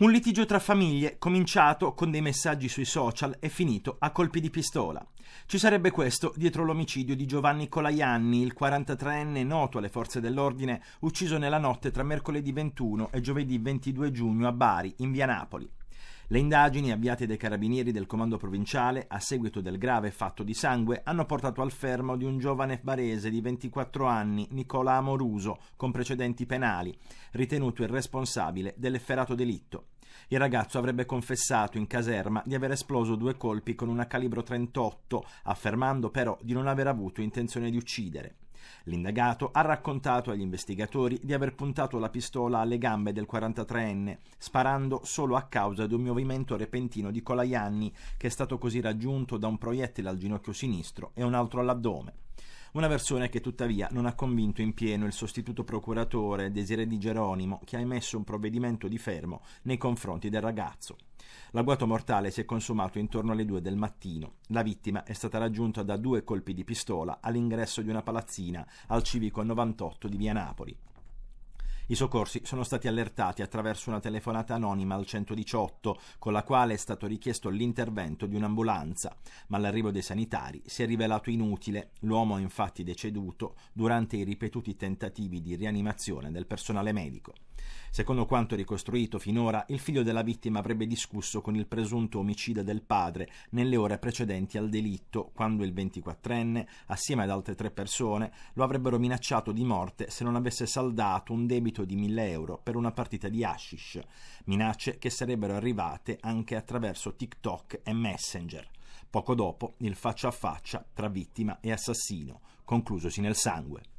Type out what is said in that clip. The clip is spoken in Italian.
Un litigio tra famiglie, cominciato con dei messaggi sui social e finito a colpi di pistola. Ci sarebbe questo dietro l'omicidio di Giovanni Colaianni, il 43enne noto alle forze dell'ordine, ucciso nella notte tra mercoledì 21 e giovedì 22 giugno a Bari, in via Napoli. Le indagini avviate dai carabinieri del comando provinciale a seguito del grave fatto di sangue hanno portato al fermo di un giovane barese di 24 anni, Nicola Amoruso, con precedenti penali, ritenuto il responsabile dell'efferato delitto. Il ragazzo avrebbe confessato in caserma di aver esploso due colpi con una calibro 38, affermando però di non aver avuto intenzione di uccidere. L'indagato ha raccontato agli investigatori di aver puntato la pistola alle gambe del 43enne, sparando solo a causa di un movimento repentino di Colaianni, che è stato così raggiunto da un proiettile al ginocchio sinistro e un altro all'addome. Una versione che tuttavia non ha convinto in pieno il sostituto procuratore Desire Di Geronimo, che ha emesso un provvedimento di fermo nei confronti del ragazzo. L'agguato mortale si è consumato intorno alle 2 del mattino. La vittima è stata raggiunta da due colpi di pistola all'ingresso di una palazzina al civico 98 di via Napoli. I soccorsi sono stati allertati attraverso una telefonata anonima al 118 con la quale è stato richiesto l'intervento di un'ambulanza, ma l'arrivo dei sanitari si è rivelato inutile. L'uomo è infatti deceduto durante i ripetuti tentativi di rianimazione del personale medico. Secondo quanto ricostruito finora, il figlio della vittima avrebbe discusso con il presunto omicida del padre nelle ore precedenti al delitto, quando il 24enne, assieme ad altre tre persone, lo avrebbero minacciato di morte se non avesse saldato un debito indebito di 1000 euro per una partita di hashish, minacce che sarebbero arrivate anche attraverso TikTok e Messenger. Poco dopo il faccia a faccia tra vittima e assassino, conclusosi nel sangue.